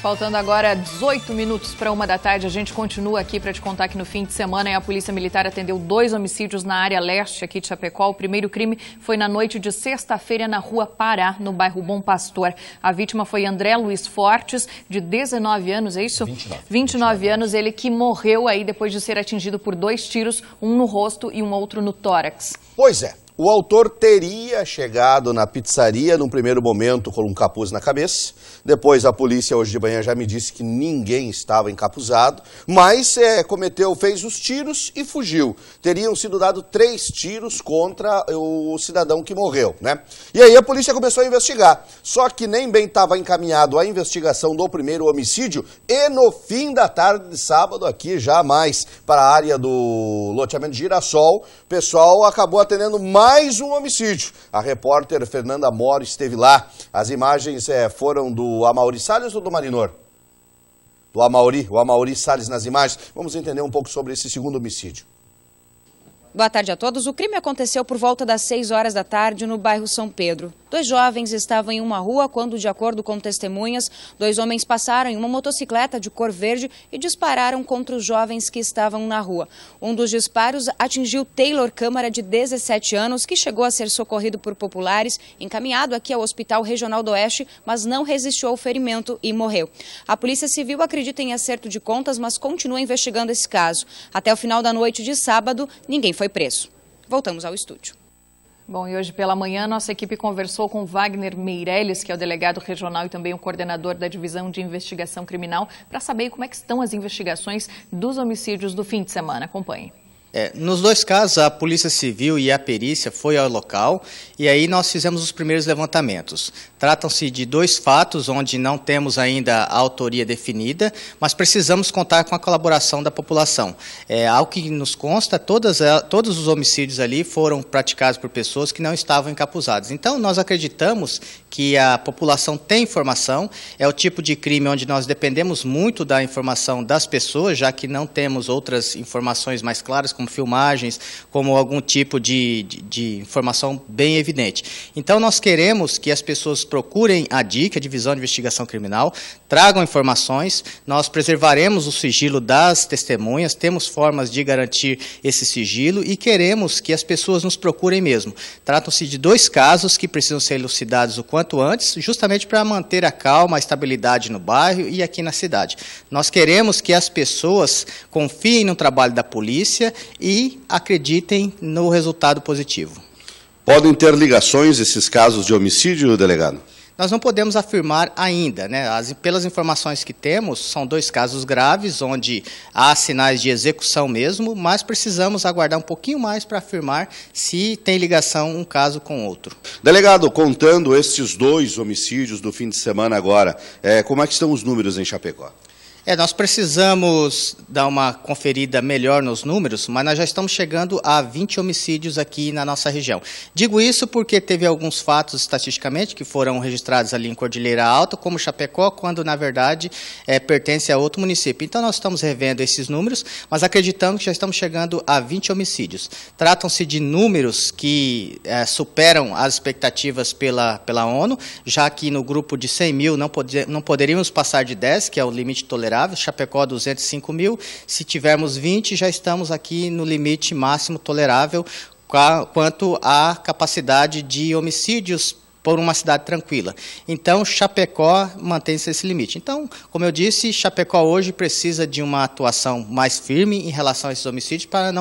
Faltando agora 18 minutos para uma da tarde, a gente continua aqui para te contar que no fim de semana a Polícia Militar atendeu dois homicídios na área leste aqui de Chapecó. O primeiro crime foi na noite de sexta-feira na rua Pará, no bairro Bom Pastor. A vítima foi André Luiz Fortes, de 19 anos, é isso? 29. 29 anos, ele que morreu aí depois de ser atingido por dois tiros, um no rosto e um outro no tórax. Pois é. O autor teria chegado na pizzaria num primeiro momento com um capuz na cabeça. Depois a polícia hoje de manhã já me disse que ninguém estava encapuzado, mas é, cometeu, fez os tiros e fugiu. Teriam sido dados três tiros contra o cidadão que morreu, né? E aí a polícia começou a investigar. Só que nem bem estava encaminhado a investigação do primeiro homicídio e no fim da tarde de sábado aqui já mais para a área do loteamento de Girassol, o pessoal acabou atendendo mais mais um homicídio. A repórter Fernanda Moro esteve lá. As imagens é, foram do Amauri Salles ou do Marinor? Do Amauri, o Amauri Salles nas imagens. Vamos entender um pouco sobre esse segundo homicídio. Boa tarde a todos. O crime aconteceu por volta das 6 horas da tarde no bairro São Pedro. Dois jovens estavam em uma rua quando, de acordo com testemunhas, dois homens passaram em uma motocicleta de cor verde e dispararam contra os jovens que estavam na rua. Um dos disparos atingiu Taylor Câmara, de 17 anos, que chegou a ser socorrido por populares, encaminhado aqui ao Hospital Regional do Oeste, mas não resistiu ao ferimento e morreu. A Polícia Civil acredita em acerto de contas, mas continua investigando esse caso. Até o final da noite de sábado, ninguém foi foi preso. Voltamos ao estúdio. Bom, e hoje pela manhã nossa equipe conversou com Wagner Meirelles, que é o delegado regional e também o coordenador da divisão de investigação criminal, para saber como é que estão as investigações dos homicídios do fim de semana. Acompanhe. É, nos dois casos, a Polícia Civil e a perícia foi ao local e aí nós fizemos os primeiros levantamentos. Tratam-se de dois fatos onde não temos ainda a autoria definida, mas precisamos contar com a colaboração da população. É, ao que nos consta, todas, todos os homicídios ali foram praticados por pessoas que não estavam encapuzadas. Então, nós acreditamos que a população tem informação, é o tipo de crime onde nós dependemos muito da informação das pessoas, já que não temos outras informações mais claras como filmagens, como algum tipo de, de, de informação bem evidente. Então, nós queremos que as pessoas procurem a DIC, a Divisão de Investigação Criminal, tragam informações, nós preservaremos o sigilo das testemunhas, temos formas de garantir esse sigilo e queremos que as pessoas nos procurem mesmo. Tratam-se de dois casos que precisam ser elucidados o quanto antes, justamente para manter a calma, a estabilidade no bairro e aqui na cidade. Nós queremos que as pessoas confiem no trabalho da polícia e acreditem no resultado positivo. Podem ter ligações esses casos de homicídio, delegado? Nós não podemos afirmar ainda, né? As, pelas informações que temos, são dois casos graves onde há sinais de execução mesmo, mas precisamos aguardar um pouquinho mais para afirmar se tem ligação um caso com outro. Delegado, contando esses dois homicídios do fim de semana agora, é, como é que estão os números em Chapecó? É, nós precisamos dar uma conferida melhor nos números, mas nós já estamos chegando a 20 homicídios aqui na nossa região. Digo isso porque teve alguns fatos estatisticamente que foram registrados ali em Cordilheira Alta, como Chapecó, quando na verdade é, pertence a outro município. Então nós estamos revendo esses números, mas acreditamos que já estamos chegando a 20 homicídios. Tratam-se de números que é, superam as expectativas pela, pela ONU, já que no grupo de 100 mil não, pode, não poderíamos passar de 10, que é o limite tolerável tolerável, Chapecó 205 mil. Se tivermos 20, já estamos aqui no limite máximo tolerável quanto à capacidade de homicídios por uma cidade tranquila. Então, Chapecó mantém-se esse limite. Então, como eu disse, Chapecó hoje precisa de uma atuação mais firme em relação a esses homicídios para não